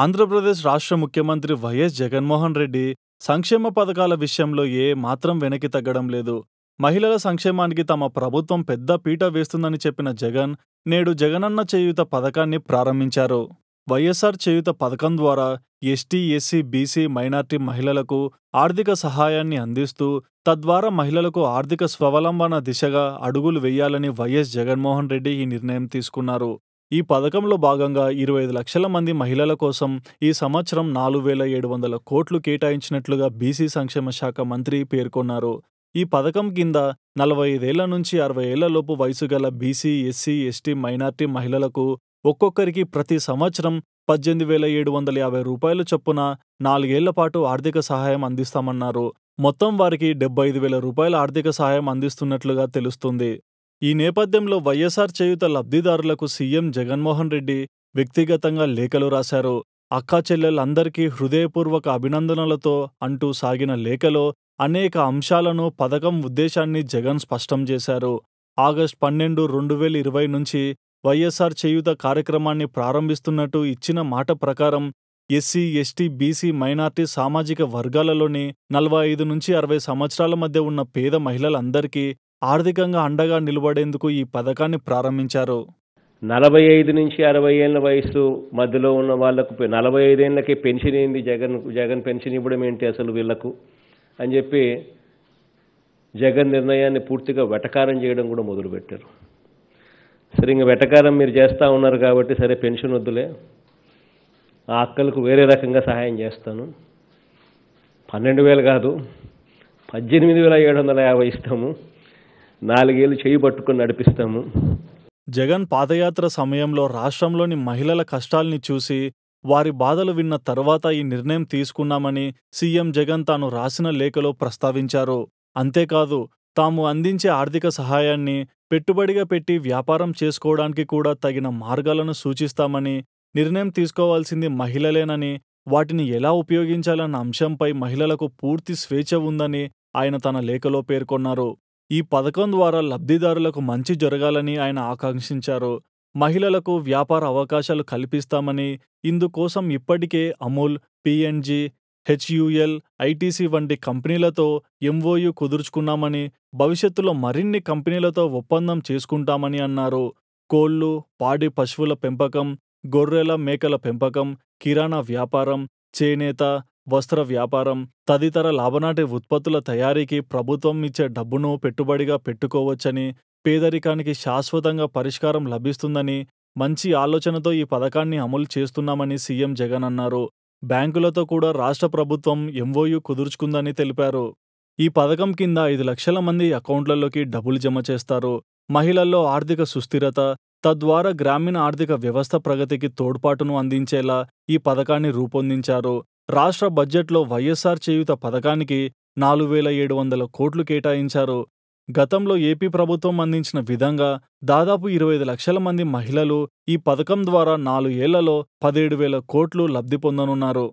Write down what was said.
ఆంధ్రప్రదేశ్ రాష్ట్ర ముఖ్యమంత్రి వైఎస్ జగన్మోహన్ రెడ్డి సంక్షేమ పథకాల విషయంలో ఏ మాత్రం వెనక్కి తగ్గడం లేదు మహిళల సంక్షేమానికి తమ ప్రభుత్వం పెద్ద పీట వేస్తుందని చెప్పిన జగన్ నేడు జగనన్న చేయుత పథకాన్ని ప్రారంభించారు వైఎస్ఆర్ చేయుత పథకం ద్వారా ఎస్టీ ఎస్సీ బీసీ మైనార్టీ మహిళలకు ఆర్థిక సహాయాన్ని అందిస్తూ తద్వారా మహిళలకు ఆర్థిక స్వావలంబన దిశగా అడుగులు వేయాలని వైఎస్ జగన్మోహన్ రెడ్డి ఈ నిర్ణయం తీసుకున్నారు ఈ పథకంలో భాగంగా ఇరవై ఐదు లక్షల మంది మహిళల కోసం ఈ సంవత్సరం నాలుగు వేల ఏడు వందల కోట్లు కేటాయించినట్లుగా బీసీ సంక్షేమ శాఖ మంత్రి పేర్కొన్నారు ఈ పథకం కింద నలభై ఐదేళ్ల నుంచి అరవై ఏళ్లలోపు వయసు గల బీసీ ఎస్సీ ఎస్టీ మైనార్టీ మహిళలకు ఒక్కొక్కరికి ప్రతి సంవత్సరం పద్దెనిమిది వేల ఏడు వందల యాభై రూపాయలు చొప్పున నాలుగేళ్ల పాటు ఆర్థిక సహాయం అందిస్తామన్నారు మొత్తం వారికి డెబ్బై ఐదు వేల రూపాయల ఆర్థిక సహాయం అందిస్తున్నట్లుగా తెలుస్తుంది ఈ నేపథ్యంలో వైఎస్సార్ చేయుత లబ్ధిదారులకు సీఎం జగన్మోహన్ రెడ్డి వ్యక్తిగతంగా లేఖలు రాశారు అక్కాచెల్లెలందరికీ హృదయపూర్వక అభినందనలతో అంటూ సాగిన లేఖలో అనేక అంశాలను పథకం ఉద్దేశాన్ని జగన్ స్పష్టం చేశారు ఆగస్ట్ పన్నెండు రెండు వేల ఇరవై నుంచి వైఎస్ఆర్ చేయుత కార్యక్రమాన్ని ప్రారంభిస్తున్నట్టు ఇచ్చిన మాట ప్రకారం ఎస్సీ ఎస్టీ బీసీ మైనార్టీ సామాజిక వర్గాలలోని నలభై ఐదు నుంచి అరవై సంవత్సరాల మధ్య ఉన్న పేద మహిళలందరికీ ఆర్థికంగా అండగా నిలబడేందుకు ఈ పథకాన్ని ప్రారంభించారు నలభై ఐదు నుంచి అరవై ఏళ్ళ వయసు మధ్యలో ఉన్న వాళ్ళకు నలభై ఐదేళ్ళకి పెన్షన్ ఏంది జగన్ జగన్ పెన్షన్ ఇవ్వడం ఏంటి అసలు వీళ్ళకు అని చెప్పి జగన్ నిర్ణయాన్ని పూర్తిగా వెటకారం చేయడం కూడా మొదలుపెట్టారు సరే ఇంకా వెటకారం మీరు చేస్తూ ఉన్నారు కాబట్టి సరే పెన్షన్ వద్దులే ఆ అక్కలకు వేరే రకంగా సహాయం చేస్తాను పన్నెండు వేలు కాదు పద్దెనిమిది వేల ఏడు వందల యాభై ఇస్తాము నాలుగేళ్లు చేయి పట్టుకుని నడిపిస్తాము జగన్ పాదయాత్ర సమయంలో రాష్ట్రంలోని మహిళల కష్టాల్ని చూసి వారి బాధలు విన్న తర్వాత ఈ నిర్ణయం తీసుకున్నామని సీఎం జగన్ తాను రాసిన లేఖలో ప్రస్తావించారు అంతేకాదు తాము అందించే ఆర్థిక సహాయాన్ని పెట్టుబడిగా పెట్టి వ్యాపారం చేసుకోవడానికి కూడా తగిన మార్గాలను సూచిస్తామని నిర్ణయం తీసుకోవాల్సింది మహిళలేనని వాటిని ఎలా ఉపయోగించాలన్న అంశంపై మహిళలకు పూర్తి స్వేచ్ఛ ఉందని ఆయన తన లేఖలో పేర్కొన్నారు ఈ పథకం ద్వారా లబ్ధిదారులకు మంచి జరగాలని ఆయన ఆకాంక్షించారు మహిళలకు వ్యాపార అవకాశాలు కల్పిస్తామని ఇందుకోసం ఇప్పటికే అమూల్ పిఎన్జి హెచ్యుఎల్ ఐటీసీ వంటి కంపెనీలతో ఎంఓయు కుదుర్చుకున్నామని భవిష్యత్తులో మరిన్ని కంపెనీలతో ఒప్పందం చేసుకుంటామని అన్నారు కోళ్లు పాడి పశువుల పెంపకం గొర్రెల మేకల పెంపకం కిరాణా వ్యాపారం చేనేత వస్త్ర వ్యాపారం తదితర లాభనాటి ఉత్పత్తుల తయారీకి ప్రభుత్వం ఇచ్చే డబ్బును పెట్టుబడిగా పెట్టుకోవచ్చని పేదరికానికి శాశ్వతంగా పరిష్కారం లభిస్తుందని మంచి ఆలోచనతో ఈ పథకాన్ని అమలు చేస్తున్నామని సీఎం జగన్ అన్నారు బ్యాంకులతో కూడా రాష్ట్ర ప్రభుత్వం ఎంఓయు కుదుర్చుకుందని తెలిపారు ఈ పథకం కింద ఐదు లక్షల మంది అకౌంట్లలోకి డబ్బులు జమ చేస్తారు మహిళల్లో ఆర్థిక సుస్థిరత తద్వారా గ్రామీణ ఆర్థిక వ్యవస్థ ప్రగతికి తోడ్పాటును అందించేలా ఈ పథకాన్ని రూపొందించారు రాష్ట్ర బడ్జెట్లో వైఎస్సార్ చేయూత పథకానికి నాలుగు వేల ఏడు వందల కోట్లు కేటాయించారు గతంలో ఏపీ ప్రభుత్వం అందించిన విధంగా దాదాపు ఇరవై ఐదు లక్షల మంది మహిళలు ఈ పథకం ద్వారా నాలుగేళ్లలో పదిహేడు వేల కోట్లు లబ్ధి పొందనున్నారు